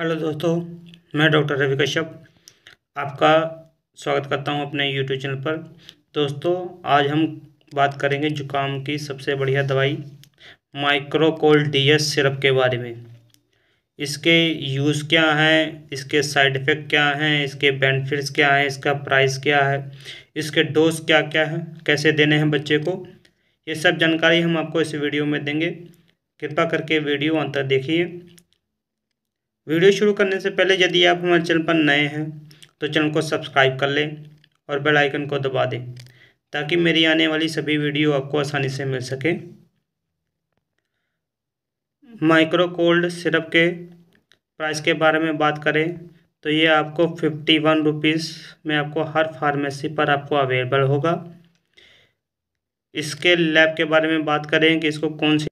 hello दोस्तों मैं doctor Ravi Kashyap आपका स्वागत करता हूं अपने यूट्यूब चैनल पर दोस्तों आज हम बात करेंगे जुकाम की सबसे बढ़िया दवाई माइक्रोकोल डी एस सिरप के बारे में इसके यूज़ क्या हैं इसके साइड इफ़ेक्ट क्या हैं इसके बेनिफिट्स क्या हैं इसका प्राइस क्या है इसके डोज क्या क्या है कैसे देने हैं बच्चे को ये सब जानकारी हम आपको इस वीडियो में देंगे कृपा करके वीडियो अंतर देखिए वीडियो शुरू करने से पहले यदि आप हमारे चैनल पर नए हैं तो चैनल को सब्सक्राइब कर लें और बेल आइकन को दबा दें ताकि मेरी आने वाली सभी वीडियो आपको आसानी से मिल सके माइक्रो कोल्ड सिरप के प्राइस के बारे में बात करें तो ये आपको फिफ्टी वन रुपीज़ में आपको हर फार्मेसी पर आपको अवेलेबल होगा इसके लैब के बारे में बात करें कि इसको कौन सी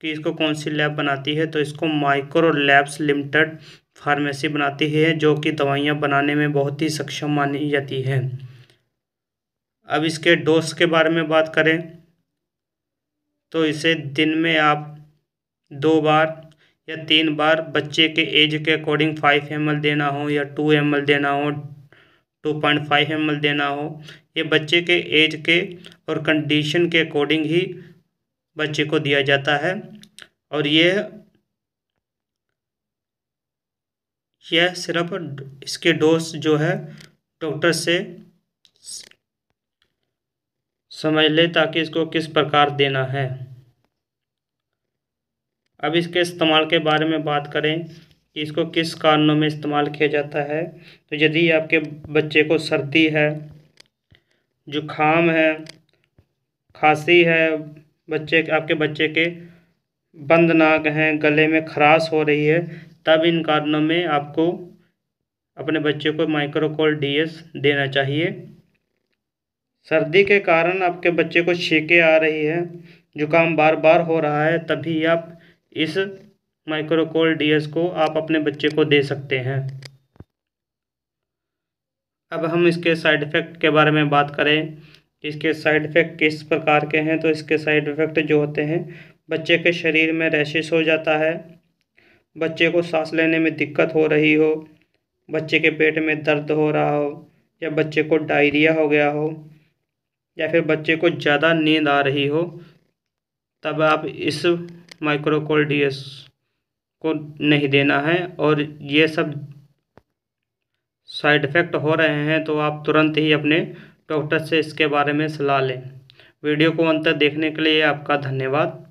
कि इसको कौन सी लैब बनाती है तो इसको माइक्रो लैब्स लिमिटेड फार्मेसी बनाती है जो कि दवाइयाँ बनाने में बहुत ही सक्षम मानी जाती है अब इसके डोज के बारे में बात करें तो इसे दिन में आप दो बार या तीन बार बच्चे के एज के अकॉर्डिंग फाइव एम देना हो या टू एम देना हो टू पॉइंट फाइव एम देना हो ये बच्चे के एज के और कंडीशन के अकॉर्डिंग ही बच्चे को दिया जाता है और ये यह सिर्फ इसके डोज जो है डॉक्टर से समझ ले ताकि इसको किस प्रकार देना है अब इसके इस्तेमाल के बारे में बात करें कि इसको किस कारणों में इस्तेमाल किया जाता है तो यदि आपके बच्चे को सर्दी है जुखाम है खांसी है बच्चे आपके बच्चे के बंद नाक हैं गले में खराश हो रही है तब इन कारणों में आपको अपने बच्चे को माइक्रोकोल डीएस देना चाहिए सर्दी के कारण आपके बच्चे को छीके आ रही है जुकाम बार बार हो रहा है तभी आप इस माइक्रोकोल डीएस को आप अपने बच्चे को दे सकते हैं अब हम इसके साइड इफ़ेक्ट के बारे में बात करें इसके साइड इफ़ेक्ट किस प्रकार के हैं तो इसके साइड इफ़ेक्ट जो होते हैं बच्चे के शरीर में रैशेस हो जाता है बच्चे को सांस लेने में दिक्कत हो रही हो बच्चे के पेट में दर्द हो रहा हो या बच्चे को डायरिया हो गया हो या फिर बच्चे को ज़्यादा नींद आ रही हो तब आप इस माइक्रोकोल को नहीं देना है और ये सब साइड इफ़ेक्ट हो रहे हैं तो आप तुरंत ही अपने डॉक्टर से इसके बारे में सलाह लें वीडियो को अंत तक देखने के लिए आपका धन्यवाद